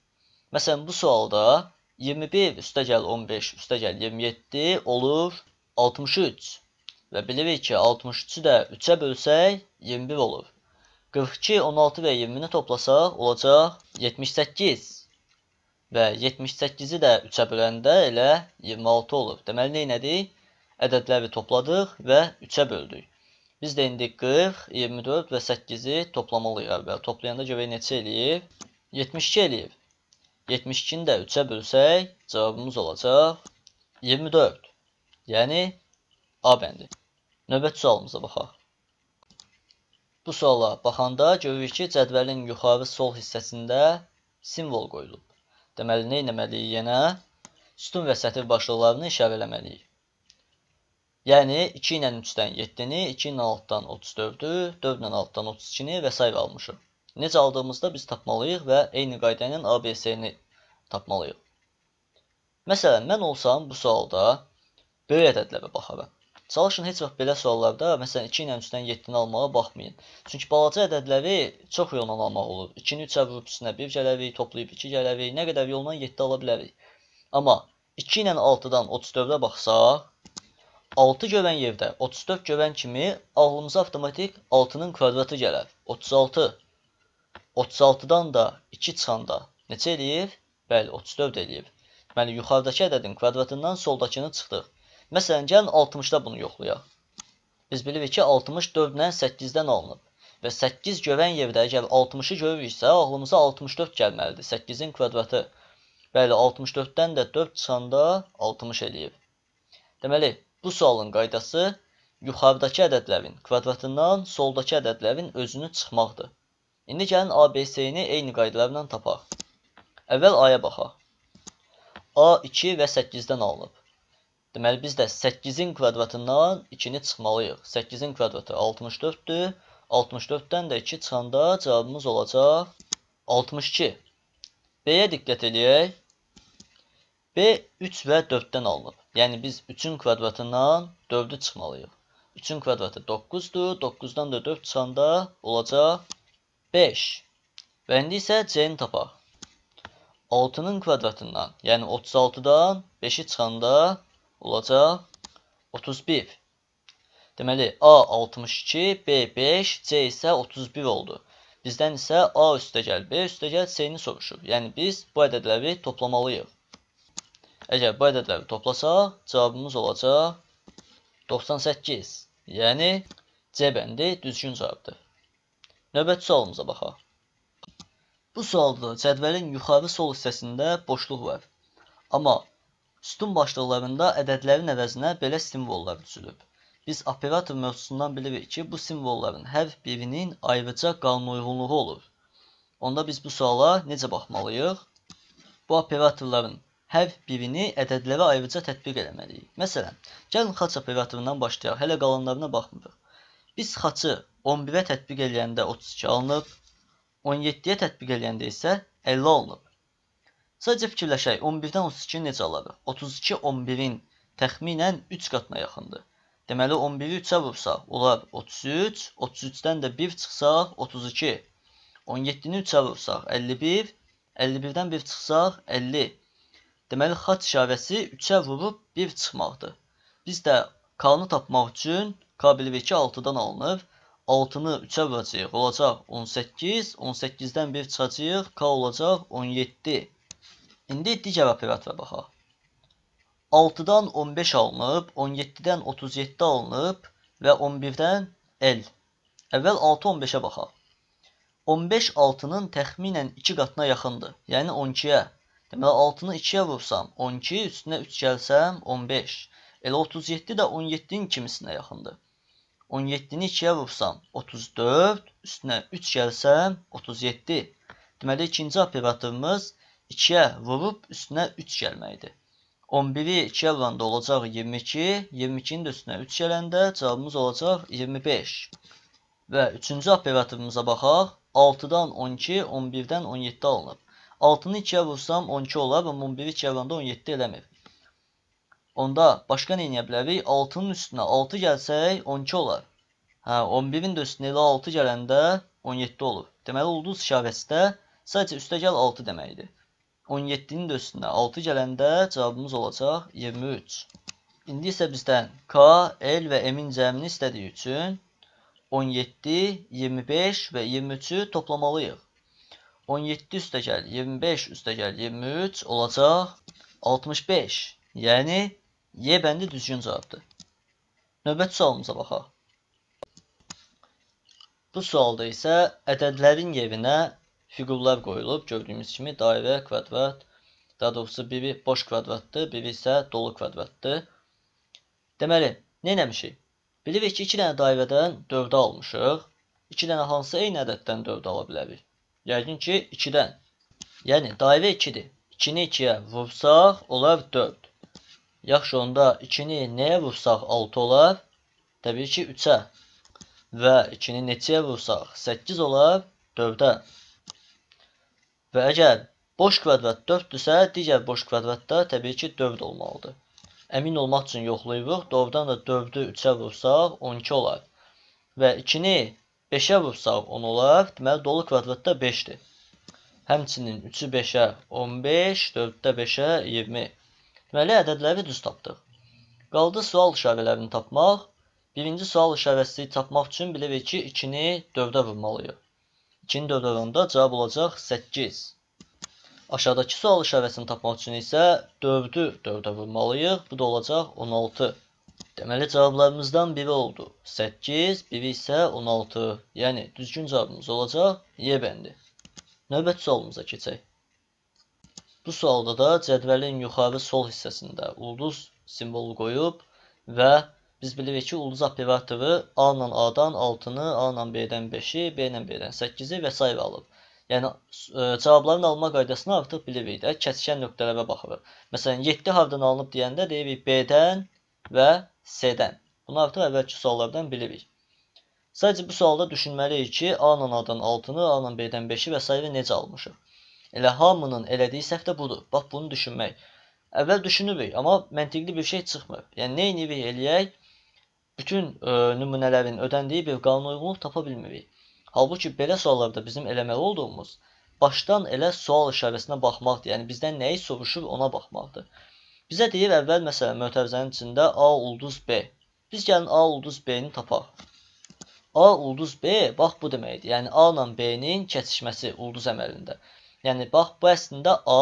Məsələn, bu sualda 21 üstəgəl 15 üstəgəl 27 olur 63. Və bilirik ki, 63-ü də 3-ə bölsək 21 olur. 42, 16 və 20-ni toplasaq olacaq 78. Və 78-i də 3-ə böləndə elə 26 olur. Deməli, neynədik? ədədləri topladıq və 3-ə böldük. Biz də indi 40, 24 və 8-i toplamalıyıq əvvəl. Toplayanda görək neçə eləyir? 72 eləyir. 72-ni də 3-ə bölsək, cavabımız olacaq 24. Yəni A bəndi. Növbəti sualımıza baxaq. Bu suala baxanda görürük ki, cədvəlin yuxarı sol hissəsində simvol qoyulub. Deməli, nə etməliyik yenə? Sütun və sətir başlıqlarını işarələməliyik. Yəni 2 ilə 3-dən 7-ni, 2 ilə 6-dan 34-ü, 4 ilə 6-dan 32-ni və s. almışıq. Necə aldığımızda biz tapmalıyıq və eyni qayda ilə ABC-ni tapmalıyıq. Məsələn, mən olsam bu sualda böyük ədədlərə baxaram. Çalışın heç vaxt belə suallarda, məsələn, 2 ilə 3-dən 7-ni almağa baxmayın. Çünki balaca ədədləri çox yolla almaq olur. 2-ni 3-ə vurub üstünə 1 gələrik, toplayıb 2 gələrik, nə qədər yolla 7 ala bilərik. Amma 2 ilə 6-dan 34-ə baxsaq, 6 görən yerdə 34 görən kimi ağlımıza avtomatik 6-nın kvadratı gələr. 36. 36-dan da 2 çıxanda neçə eləyir? Bəli, 34 eləyir. Deməli, yuxarıdakı ədədin kvadratından soldakını çıxdıq. Məsələn, gəlin 60-da bunu yoxlayaq. Biz bilirik ki, 60 4-dən 8-dən alınıb. Və 8 görən yerdə əgər 60-ı görürüksə, ağlımıza 64 gəlməlidir. 8-in kvadratı. Bəli, 64-dən də 4 çıxanda 60 eləyir. Deməli, Bu sualın qaydası yuxarıdakı ədədlərin kvadratından soldakı ədədlərin özünü çıxmaqdır. İndi gəlin ABC-ni eyni qaydalarla tapaq. Əvvəl A-ya baxaq. A 2 və 8-dən alınıb. Deməli biz də 8-in kvadratından 2-ni çıxmalıyıq. 8-in kvadratı 64-dür. 64-dən də 2 çıxanda cavabımız olacaq 62. B-yə diqqət eləyək. B 3 və 4-dən alınıb. Yəni biz 3-ün kvadratından 4-ü çıxmalıyıq. 3-ün kvadratı 9-dur. 9-dan da 4 çıxanda olacaq 5. Və indi isə C-ni tapaq. 6-nın kvadratından, yəni 36-dan 5-i çıxanda olacaq 31. Deməli, A 62, B 5, C isə 31 oldu. Bizdən isə A üstəgəl, B üstəgəl C-ni soruşur. Yəni biz bu ədədləri toplamalıyıq. Əgər bu ədədləri toplasaq, cavabımız olacaq 98. Yəni C bəndi düzgün cavabdır. Növbəti sualımıza baxaq. Bu sualda cədvəlin yuxarı sol hissəsində boşluq var. Amma sütun başlıqlarında ədədlərin əvəzinə belə simvollar düzülüb. Biz operator mövzusundan bilirik ki, bu simvolların hər birinin ayrıca qanunyuyğunluğu olur. Onda biz bu suala necə baxmalıyıq? Bu operatorların hər birini ədədlərə ayrıca tətbiq eləməliyik. Məsələn, gəlin xaç operatorundan başlayaq, hələ qalanlarına baxmırıq. Biz xaçı 11-ə tətbiq eləyəndə 32 alınıb, 17-yə tətbiq eləyəndə isə 50 alınıb. Sadəcə fikirləşək, 11-dən 32-ni necə alarıq? 32 11-in təxminən 3 qatına yaxındır. Deməli 11-i 3-ə vursaq, olar 33, 33-dən də 1 çıxsaq 32. 17-ni 3-ə vursaq 51, 51-dən 1 çıxsaq 50. Deməli xaç işarəsi 3-ə vurub 1 çıxmaqdır. Biz də k-nı tapmaq üçün k bölü 2 6-dan alınır. 6-nı 3-ə vuracağıq, olacaq 18. 18-dən 1 çıxacağıq, k olacaq 17. İndi digər operatora baxaq. 6-dan 15 alınıb, 17-dən 37 alınıb və 11-dən 50. Əvvəl 6-15-ə baxaq. 15 6-nın təxminən 2 qatına yaxındır, yəni 12-yə. Deməli, 6-nı 2-yə vursam, 12, üstünə 3 gəlsəm, 15. Elə 37 də 17-nin kimisinə yaxındır. 17-ni 2-yə vursam, 34, üstünə 3 gəlsəm, 37. Deməli, ikinci operatorumuz 2-yə vurub üstünə 3 gəlməkdir. 11-i 2-yə vuranda olacaq 22, 22-nin də üstünə 3 gələndə cavabımız olacaq 25. Və üçüncü operatorumuza baxaq, 6-dan 12, 11-dən 17 alınıb. 6-nı 2-yə vursam 12 olar, amma 11-i 2-yə vuranda 17 eləmir. Onda başqa nə edə bilərik? 6-nın üstünə 6 gəlsək 12 olar. Hə, 11-in də üstünə elə 6 gələndə 17 olur. Deməli ulduz işarəsi də sadəcə üstə gəl 6 deməkdir. 17-nin də üstünə 6 gələndə cavabımız olacaq 23. İndi isə bizdən K, L və M-in cəmini istədiyi üçün 17, 25 və 23-ü toplamalıyıq. 17 üstəgəl 25 üstəgəl 23 olacaq 65. Yəni Y bəndi düzgün cavabdır. Növbəti sualımıza baxaq. Bu sualda isə ədədlərin yerinə fiqurlar qoyulub. Gördüyümüz kimi dairə, kvadrat, daha doğrusu biri boş kvadratdır, biri isə dolu kvadratdır. Deməli, nə eləmişik? Bilirik ki, 2 dənə dairədən 4-ə almışıq. 2 dənə hansı eyni ədəddən 4 ala bilərik? Yəqin ki, 2-dən. Yəni, dairə 2-dir. 2-ni 2-yə vursaq, olar 4. Yaxşı, onda 2-ni nəyə vursaq 6 olar? Təbii ki, 3-ə. Və 2-ni neçəyə vursaq? 8 olar 4-ə. Və əgər boş kvadrat 4-dürsə, digər boş kvadratda təbii ki, 4 olmalıdır. Əmin olmaq üçün yoxlayırıq. Doğrudan da 4-ü 3-ə vursaq, 12 olar. Və 2-ni 5-ə vursaq 10 olar. Deməli dolu kvadratda 5-dir. Həmçinin 3-ü 5-ə 15, 4-də 5-ə 20. Deməli ədədləri düz tapdıq. Qaldı sual işarələrini tapmaq. Birinci sual işarəsi tapmaq üçün bilirik ki, 2-ni 4-ə vurmalıyıq. 2-ni 4-ə vuranda cavab olacaq 8. Aşağıdakı sual işarəsini tapmaq üçün isə 4-ü 4-ə vurmalıyıq. Bu da olacaq 16. Deməli cavablarımızdan biri oldu. 8, biri isə 16. Yəni düzgün cavabımız olacaq Y bəndi. Növbəti sualımıza keçək. Bu sualda da cədvəlin yuxarı sol hissəsində ulduz simvolu qoyub və biz bilirik ki, ulduz operatoru A ilə A-dan 6-nı, A ilə B-dən 5-i, B ilə B-dən 8-i və s. alıb. Yəni ə, e, cavabların alma qaydasını artıq bilirik də, kəsişən nöqtələrə baxırıq. Məsələn, 7 hardan alınıb deyəndə deyirik B-dən və C-dən. Bunu artıq əvvəlki suallardan bilirik. Sadəcə bu sualda düşünməliyik ki, A-nın A-dan 6-nı, A-nın B-dən 5-i və s. necə almışıq. Elə hamının elədiyi səhv də budur. Bax bunu düşünmək. Əvvəl düşünürük, amma məntiqli bir şey çıxmır. Yəni nə edirik, eləyək? Bütün ə, e, nümunələrin ödəndiyi bir qanunauyğunluq tapa bilmirik. Halbuki belə suallarda bizim eləməli olduğumuz başdan elə sual işarəsinə baxmaqdır. Yəni bizdən nəyi soruşur ona baxmaqdır. Bizə deyir əvvəl məsələn mötərizənin içində A ulduz B. Biz gəlin A ulduz B-ni tapaq. A ulduz B bax bu deməkdir. Yəni A ilə B-nin kəsişməsi ulduz əməlində. Yəni bax bu əslində A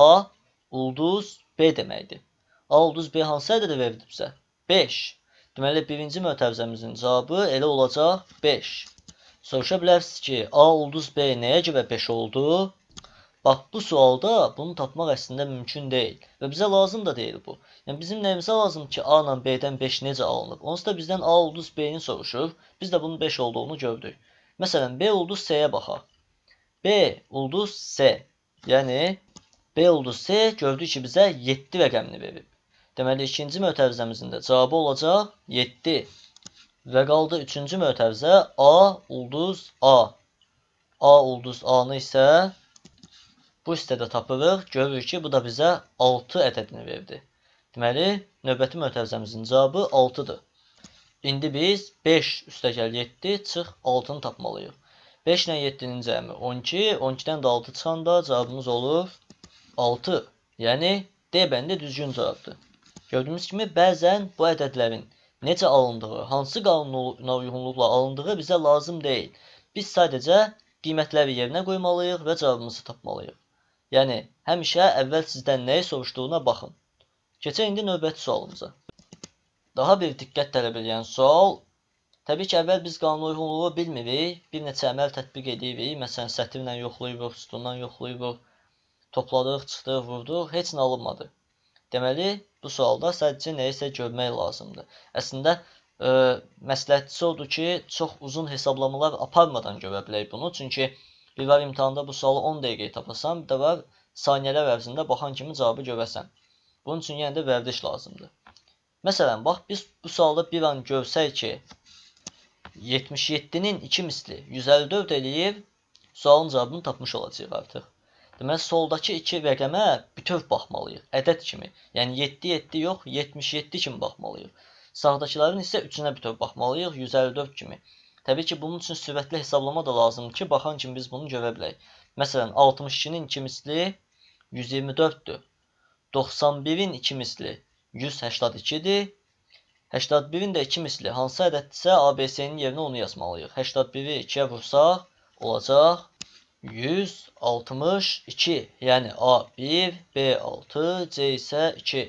ulduz B deməkdir. A ulduz B hansı ədədi verdi bizə? 5. Deməli birinci mötərizəmizin cavabı elə olacaq 5. Soruşa bilərsiniz ki, A ulduz B nəyə görə 5 oldu? Bax bu sualda bunu tapmaq əslində mümkün deyil və bizə lazım da deyil bu. Yəni bizim nəyimizə lazım ki, A ilə B-dən 5 necə alınıb? Onsuz da bizdən A ulduz B-ni soruşur. Biz də bunun 5 olduğunu gördük. Məsələn, B ulduz C-yə baxaq. B ulduz C. Yəni B ulduz C gördük ki, bizə 7 rəqəmini verib. Deməli, ikinci mötərizəmizin də cavabı olacaq 7. Və qaldı üçüncü mötərizə A ulduz A. A ulduz A-nı isə bu hissədə tapırıq. Görürük ki, bu da bizə 6 ədədini verdi. Deməli, növbəti mötərizəmizin cavabı 6-dır. İndi biz 5 üstəgəl 7 çıx 6-nı tapmalıyıq. 5 ilə 7-nin cəmi 12, 12-dən də 6 çıxanda cavabımız olur 6. Yəni, D bəndi düzgün cavabdır. Gördüyünüz kimi, bəzən bu ədədlərin necə alındığı, hansı qanuna uyğunluqla alındığı bizə lazım deyil. Biz sadəcə qiymətləri yerinə qoymalıyıq və cavabımızı tapmalıyıq. Yəni, həmişə əvvəl sizdən nəyi soruşduğuna baxın. Keçək indi növbəti sualımıza. Daha bir diqqət tələb edən sual. Təbii ki, əvvəl biz qanuna uyğunluğu bilmirik, bir neçə əməl tətbiq edirik. Məsələn, sətirlə yoxlayırıq, sütundan yoxlayırıq, topladıq, çıxdıq, vurduq, heç nə alınmadı. Deməli, bu sualda sadəcə nəyisə görmək lazımdır. Əslində, ə, e, məsləhətçisi odur ki, çox uzun hesablamalar aparmadan görə bilək bunu. Çünki Bir var imtahanda bu sualı 10 dəqiqəyə tapasan, bir də var saniyələr ərzində baxan kimi cavabı görəsən. Bunun üçün yenə də vərdiş lazımdır. Məsələn, bax biz bu sualda bir an görsək ki, 77-nin 2 misli 154 eləyir, sualın cavabını tapmış olacağıq artıq. Deməli, soldakı iki rəqəmə bütöv baxmalıyıq, ədəd kimi. Yəni 7-7 yox, 77 kimi baxmalıyıq. Sağdakıların isə üçünə bütöv baxmalıyıq, 154 kimi. Təbii ki, bunun üçün sürətli hesablama da lazımdır ki, baxan kimi biz bunu görə bilək. Məsələn, 62-nin 2 misli 124-dür. 91-in 2 misli 182-dir. 81-in də 2 misli hansı ədəddirsə, ABC-nin yerinə onu yazmalıyıq. 81-i 2-yə vursaq, olacaq 162. Yəni A1, B6, C isə 2.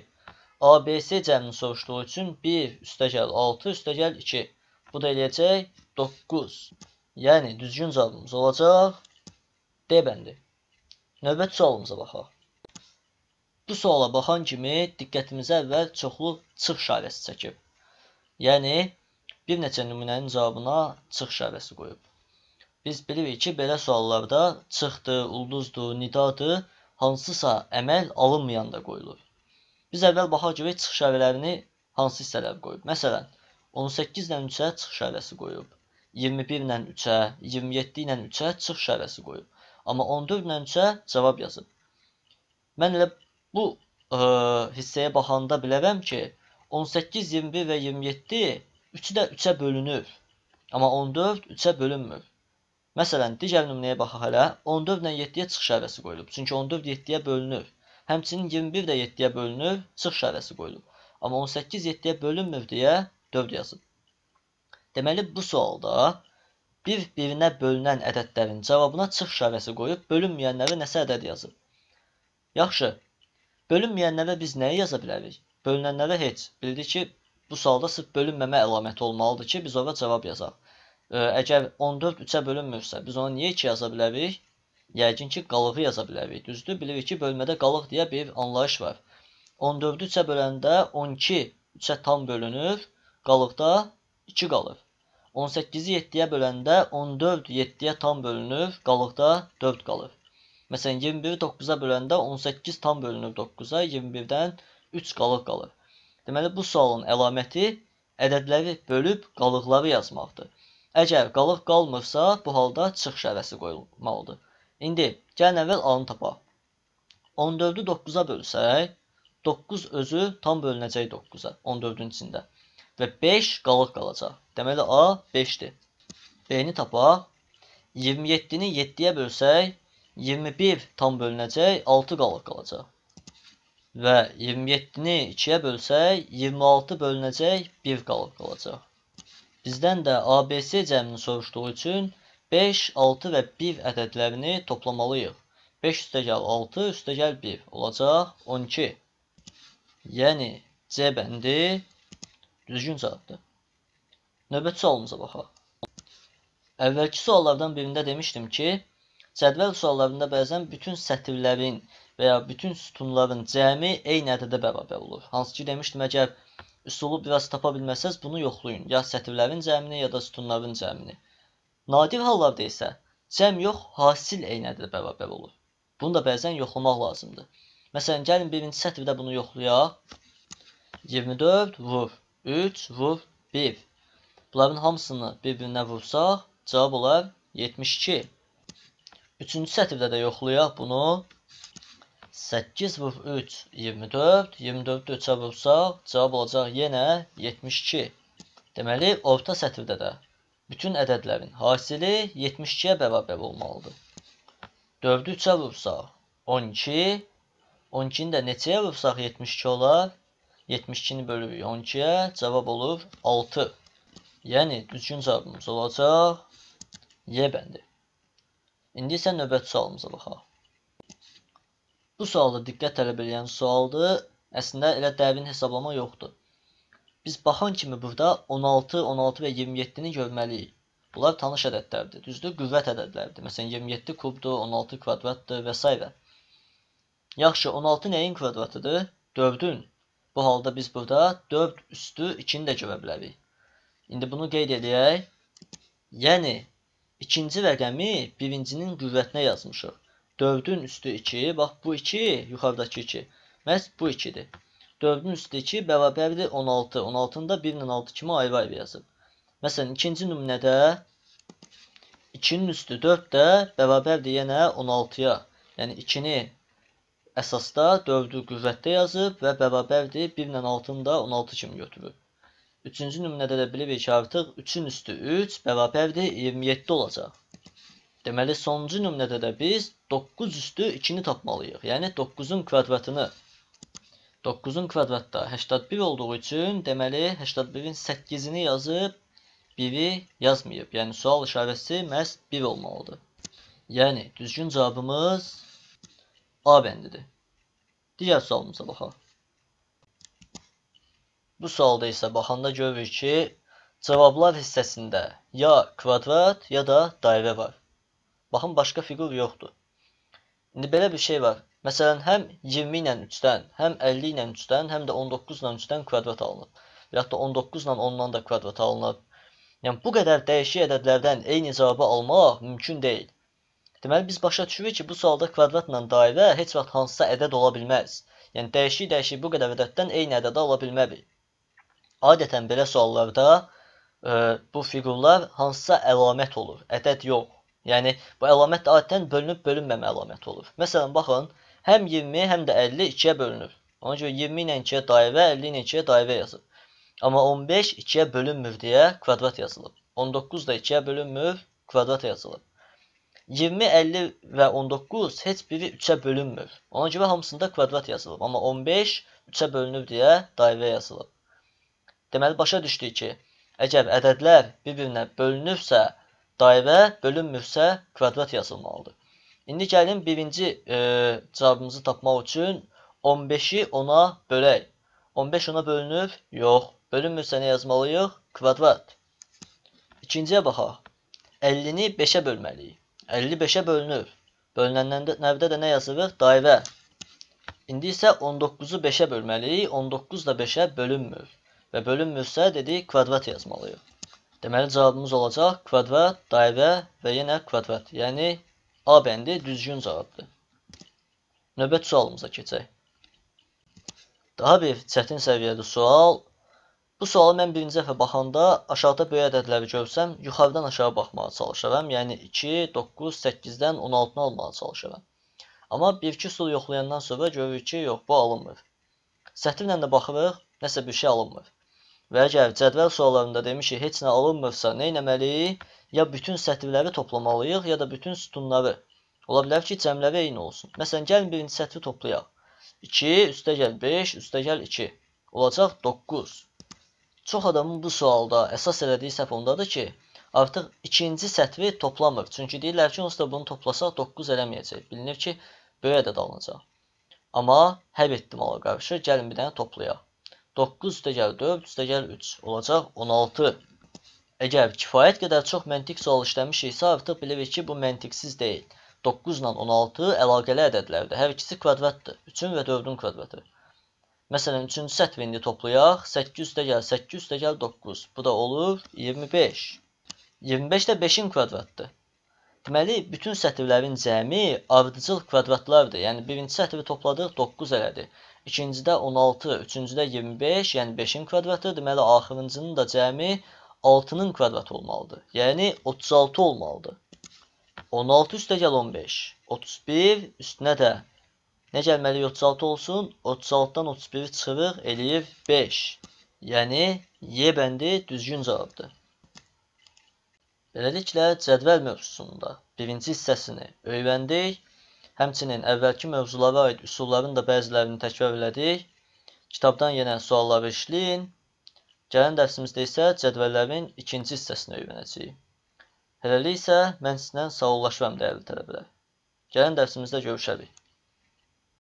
ABC cəmini soruşduğu üçün 1 üstəgəl 6 üstəgəl 2. Bu da eləyəcək 9. Yəni düzgün cavabımız olacaq D bəndi. Növbəti sualımıza baxaq. Bu suala baxan kimi diqqətimizə əvvəl çoxlu çıx işarəsi çəkib. Yəni bir neçə nümunənin cavabına çıx işarəsi qoyub. Biz bilirik ki, belə suallarda çıxdır, ulduzdur, nidadır, hansısa əməl alınmayanda qoyulur. Biz əvvəl baxaq görək çıx işarələrini hansı hissələr qoyub. Məsələn, 18 ilə 3-ə çıx işarəsi qoyub. 21 ilə 3-ə, 27 ilə 3-ə çıxış əvəzi qoyub. Amma 14 ilə 3-ə cavab yazıb. Mən elə bu ə, e, hissəyə baxanda bilərəm ki, 18, 21 və 27 üçü də 3-ə bölünür. Amma 14 3-ə bölünmür. Məsələn, digər nümunəyə baxaq hələ. 14 ilə 7-yə çıxış əvəzi qoyulub. Çünki 14 7-yə bölünür. Həmçinin 21 də 7-yə bölünür, çıxış əvəzi qoyulub. Amma 18 7-yə bölünmür deyə 4 yazıb. Deməli, bu sualda bir-birinə bölünən ədədlərin cavabına çıx işarəsi qoyub bölünməyənlərə nəsə ədəd yazıb. Yaxşı. Bölünməyənlərə biz nəyi yaza bilərik? Bölünənlərə heç. Bildik ki, bu sualda sırf bölünməmə əlaməti olmalıdır ki, biz ora cavab yazaq. Ə, əgər 14 3-ə bölünmürsə, biz ona niyə 2 yaza bilərik? Yəqin ki, qalığı yaza bilərik. Düzdür? Bilirik ki, bölmədə qalıq deyə bir anlayış var. 14-ü 3-ə böləndə 12 3-ə tam bölünür. Qalıqda 2 qalır. 18-i 7-yə böləndə 14 7-yə tam bölünür, qalıqda 4 qalır. Məsələn, 21-i 9-a böləndə 18 tam bölünür 9-a, 21-dən 3 qalıq qalır. Deməli, bu sualın əlaməti ədədləri bölüb qalıqları yazmaqdır. Əgər qalıq qalmırsa, bu halda çıx şərəsi qoyulmalıdır. İndi gəlin əvvəl A-nı tapaq. 14-ü 9-a bölsək, 9 özü tam bölünəcək 9-a, 14-ün içində və 5 qalıq qalacaq. Deməli, A 5-dir. B-ni tapaq. 27-ni 7-yə bölsək, 21 tam bölünəcək, 6 qalıq qalacaq. Və 27-ni 2-yə bölsək, 26 bölünəcək, 1 qalıq qalacaq. Bizdən də ABC cəmini soruşduğu üçün 5, 6 və 1 ədədlərini toplamalıyıq. 5 üstəgəl 6, üstəgəl 1 olacaq 12. Yəni C bəndi Düzgün cavabdır. Növbəti sualımıza baxaq. Əvvəlki suallardan birində demişdim ki, cədvəl suallarında bəzən bütün sətirlərin və ya bütün sütunların cəmi eyni ədədə bərabər olur. Hansı ki, demişdim, əgər üsulu biraz tapa bilməsəz, bunu yoxlayın. Ya sətirlərin cəmini, ya da sütunların cəmini. Nadir hallarda isə cəm yox, hasil eyni ədədə bərabər olur. Bunu da bəzən yoxlamaq lazımdır. Məsələn, gəlin birinci sətirdə bunu yoxlayaq. 24 vur 3 vur 1. Bunların hamısını bir-birinə vursaq, cavab olar 72. Üçüncü sətirdə də yoxlayaq bunu. 8 vur 3, 24. 24 3-ə vursaq, cavab olacaq yenə 72. Deməli, orta sətirdə də bütün ədədlərin hasili 72-yə bərabər olmalıdır. 4-ü 3-ə vursaq, 12. 12-ni də neçəyə vursaq 72 olar? 72-ni bölürük 12-yə. Cavab olur 6. Yəni, düzgün cavabımız olacaq Y bəndi. İndi isə növbəti sualımıza baxaq. Bu sualda diqqət tələb edən sualdır. Əslində, elə dəvin hesablama yoxdur. Biz baxan kimi burada 16, 16 və 27-ni görməliyik. Bunlar tanış ədədlərdir, düzdür? Qüvvət ədədləridir. Məsələn, 27 kubdur, 16 kvadratdır və s. Və. Yaxşı, 16 nəyin kvadratıdır? 4-ün. Bu halda biz burada 4 üstü 2-ni də görə bilərik. İndi bunu qeyd edək. Yəni, ikinci rəqəmi birincinin qüvvətinə yazmışıq. 4-ün üstü 2, bax bu 2, yuxarıdakı 2. Məhz bu 2-dir. 4-ün üstü 2 bərabərdir 16. 16-nı da 1-nin 6 kimi ayrı-ayrı yazıb. Məsələn, ikinci nümunədə 2-nin üstü 4 də bərabərdir yenə 16-ya. Yəni 2-ni əsasda dördü qüvvətdə yazıb və bərabərdir 1 ilə 6-nı da 16 kimi götürüb. Üçüncü nümunədə də bilirik ki, artıq 3-ün üstü 3 bərabərdir 27 olacaq. Deməli, sonuncu nümunədə də biz 9 üstü 2-ni tapmalıyıq. Yəni, 9-un kvadratını 9-un kvadratda 81 olduğu üçün, deməli, 81-in 8-ini yazıb, 1-i yazmayıb. Yəni, sual işarəsi məhz 1 olmalıdır. Yəni, düzgün cavabımız A bəndidir. Digər sualımıza baxaq. Bu sualda isə baxanda görürük ki, cavablar hissəsində ya kvadrat, ya da dairə var. Baxın, başqa fiqur yoxdur. İndi belə bir şey var. Məsələn, həm 20 ilə 3-dən, həm 50 ilə 3-dən, həm də 19 ilə 3-dən kvadrat alınıb. Və yaxud da 19 ilə 10-dan da kvadrat alınıb. Yəni, bu qədər dəyişik ədədlərdən eyni cavabı almaq mümkün deyil. Deməli biz başa düşürük ki, bu sualda kvadratla dairə heç vaxt hansısa ədəd ola bilməz. Yəni dəyişik-dəyişik bu qədər ədəddən eyni ədədə ola bilməz. Adətən belə suallarda ə, e, bu fiqurlar hansısa əlamət olur, ədəd yox. Yəni bu əlamət də adətən bölünüb-bölünməmə əlaməti olur. Məsələn, baxın, həm 20, həm də 50 ikiyə bölünür. Ona görə 20 ilə 2-yə dairə, 50 ilə 2-yə dairə yazır. Amma 15 2-yə bölünmür deyə kvadrat yazılıb. 19 da 2-yə bölünmür, kvadrat yazılıb. 20, 50 və 19 heç biri 3-ə bölünmür. Ona görə hamısında kvadrat yazılıb. Amma 15 3-ə bölünür deyə dairə yazılıb. Deməli, başa düşdük ki, əgər ədədlər bir-birinə bölünürsə, dairə bölünmürsə, kvadrat yazılmalıdır. İndi gəlin birinci e, cavabımızı tapmaq üçün 15-i 10-a bölək. 15 10-a bölünür? Yox. Bölünmürsə nə yazmalıyıq? Kvadrat. İkinciyə baxaq. 50-ni 5-ə bölməliyik. 55-ə bölünür. Bölünəndə nəvdə də nə yazırıq? Dairə. İndi isə 19-u 5-ə bölməliyik. 19 da 5-ə bölünmür. Və bölünmürsə, dedik, kvadrat yazmalıyıq. Deməli, cavabımız olacaq kvadrat, dairə və yenə kvadrat. Yəni, A bəndi düzgün cavabdır. Növbət sualımıza keçək. Daha bir çətin səviyyəli sual Bu suala mən birinci dəfə baxanda aşağıda böyük ədədləri görsəm, yuxarıdan aşağı baxmağa çalışaram. Yəni 2, 9, 8-dən 16-nı almağa çalışaram. Amma 1-2 sur yoxlayandan sonra görürük ki, yox, bu alınmır. Sətirlə də baxırıq, nəsə bir şey alınmır. Və əgər cədvəl suallarında demişik, heç nə alınmırsa, nə etməliyik? Ya bütün sətirləri toplamalıyıq, ya da bütün sütunları. Ola bilər ki, cəmləri eyni olsun. Məsələn, gəlin birinci sətri toplayaq. 2 üstə gəl 5, üstə gəl 2. Olacaq 9. Çox adamın bu sualda əsas elədiyi səhv ondadır ki, artıq ikinci sətvi toplamır. Çünki deyirlər ki, onsuz da bunu toplasaq 9 eləməyəcək. Bilinir ki, böyə də dalınacaq. Amma hər ehtimala qarşı gəlin bir dənə toplayaq. 9 üstəgəl 4 üstəgəl 3 olacaq 16. Əgər kifayət qədər çox məntiq sual işləmişiksə, artıq bilirik ki, bu məntiqsiz deyil. 9 ilə 16 əlaqəli ədədlərdir. Hər ikisi kvadratdır. 3-ün və 4-ün kvadratı. Məsələn üçün sətvini toplayaq. 8 üstəgəl 8 üstəgəl 9. Bu da olur 25. 25 də 5-in kvadratıdır. Deməli, bütün sətirlərin cəmi ardıcıl kvadratlardır. Yəni, birinci sətri topladıq, 9 elədi. İkincidə 16, üçüncüdə 25, yəni 5-in kvadratı. Deməli, axırıncının da cəmi 6-nın kvadratı olmalıdır. Yəni, 36 olmalıdır. 16 üstəgəl 15. 31 üstünə də 15. Nə gəlməli 36 olsun? 36-dan 31-i çıxırıq, eləyir 5. Yəni, Y bəndi düzgün cavabdır. Beləliklə, cədvəl mövzusunda birinci hissəsini öyrəndik. Həmçinin əvvəlki mövzulara aid üsulların da bəzilərini təkrar elədik. Kitabdan yenə sualları işləyin. Gələn dərsimizdə isə cədvəllərin ikinci hissəsini öyrənəcəyik. Hələlik isə mən sizdən sağollaşıram dəyərli tələbələr. Gələn dərsimizdə görüşərik.